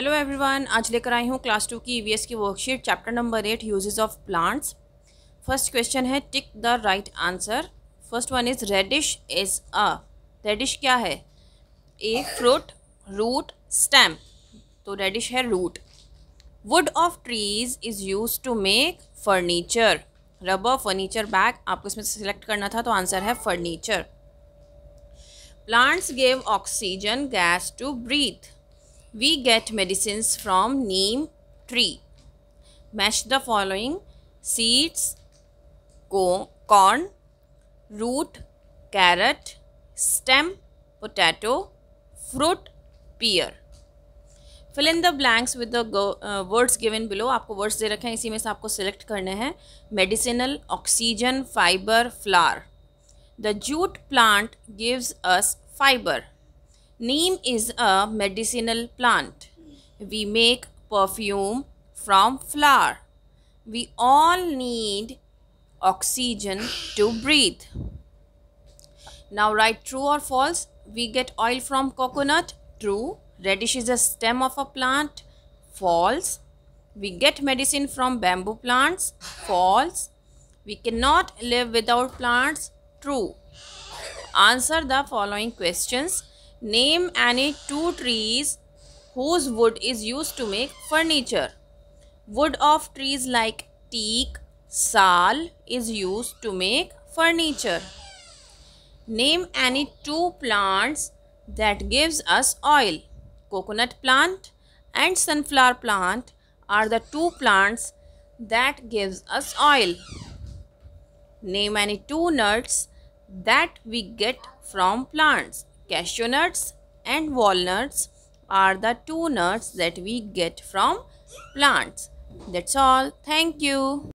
Hello everyone आज लेकर आई हूँ क्लास टू की ईवीएस e की worksheet chapter number eight uses of plants first question है tick the right answer first one is radish is a radish क्या है ए फ्रूट रूट स्टैम्प तो रेडिश है root wood of trees is use to make furniture rubber furniture bag आपको इसमें select करना था तो आंसर है furniture plants gave oxygen gas to breathe we get medicines from neem tree. Mash the following seeds, corn, root, carrot, stem, potato, fruit, pear. Fill in the blanks with the words given below आपको words दे रखे हैं इसी में से आपको select करने हैं medicinal oxygen fibre flower the jute plant gives us fibre Neem is a medicinal plant. We make perfume from flower. We all need oxygen to breathe. Now write true or false. We get oil from coconut. True. Radish is a stem of a plant. False. We get medicine from bamboo plants. False. We cannot live without plants. True. Answer the following questions. Name any two trees whose wood is used to make furniture. Wood of trees like teak, sal is used to make furniture. Name any two plants that gives us oil. Coconut plant and sunflower plant are the two plants that gives us oil. Name any two nuts that we get from plants. Cashew nuts and walnuts are the two nuts that we get from plants. That's all. Thank you.